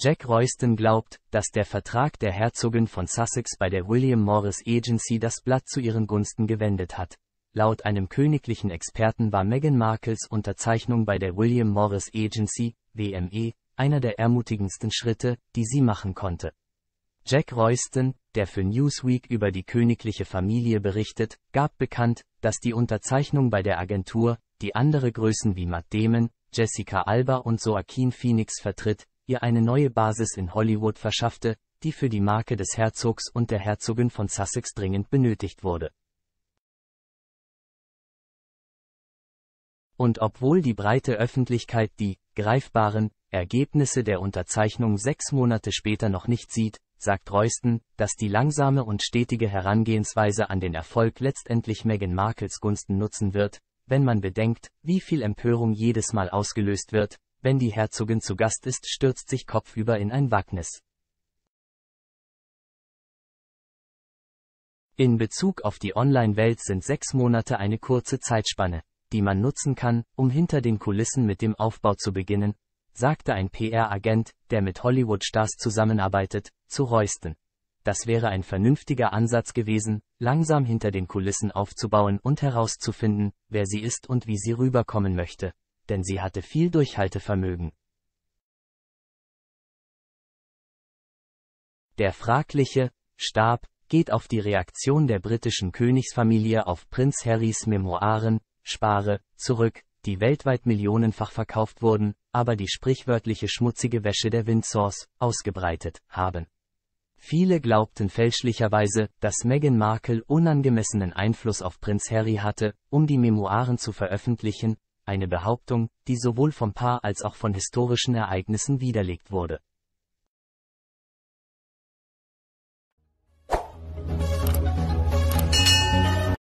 Jack Royston glaubt, dass der Vertrag der Herzogin von Sussex bei der William Morris Agency das Blatt zu ihren Gunsten gewendet hat. Laut einem königlichen Experten war Meghan Markles Unterzeichnung bei der William Morris Agency, WME, einer der ermutigendsten Schritte, die sie machen konnte. Jack Royston, der für Newsweek über die königliche Familie berichtet, gab bekannt, dass die Unterzeichnung bei der Agentur, die andere Größen wie Matt Damon, Jessica Alba und Joaquin Phoenix vertritt, ihr eine neue Basis in Hollywood verschaffte, die für die Marke des Herzogs und der Herzogin von Sussex dringend benötigt wurde. Und obwohl die breite Öffentlichkeit die greifbaren Ergebnisse der Unterzeichnung sechs Monate später noch nicht sieht, sagt Royston, dass die langsame und stetige Herangehensweise an den Erfolg letztendlich Meghan Markles Gunsten nutzen wird, wenn man bedenkt, wie viel Empörung jedes Mal ausgelöst wird, wenn die Herzogin zu Gast ist, stürzt sich kopfüber in ein Wagnis. In Bezug auf die Online-Welt sind sechs Monate eine kurze Zeitspanne, die man nutzen kann, um hinter den Kulissen mit dem Aufbau zu beginnen, sagte ein PR-Agent, der mit Hollywood-Stars zusammenarbeitet, zu Royston. Das wäre ein vernünftiger Ansatz gewesen, langsam hinter den Kulissen aufzubauen und herauszufinden, wer sie ist und wie sie rüberkommen möchte denn sie hatte viel Durchhaltevermögen. Der fragliche Stab geht auf die Reaktion der britischen Königsfamilie auf Prinz Harrys Memoiren, Spare, zurück, die weltweit millionenfach verkauft wurden, aber die sprichwörtliche schmutzige Wäsche der Windsors ausgebreitet haben. Viele glaubten fälschlicherweise, dass Meghan Markle unangemessenen Einfluss auf Prinz Harry hatte, um die Memoiren zu veröffentlichen, eine Behauptung, die sowohl vom Paar als auch von historischen Ereignissen widerlegt wurde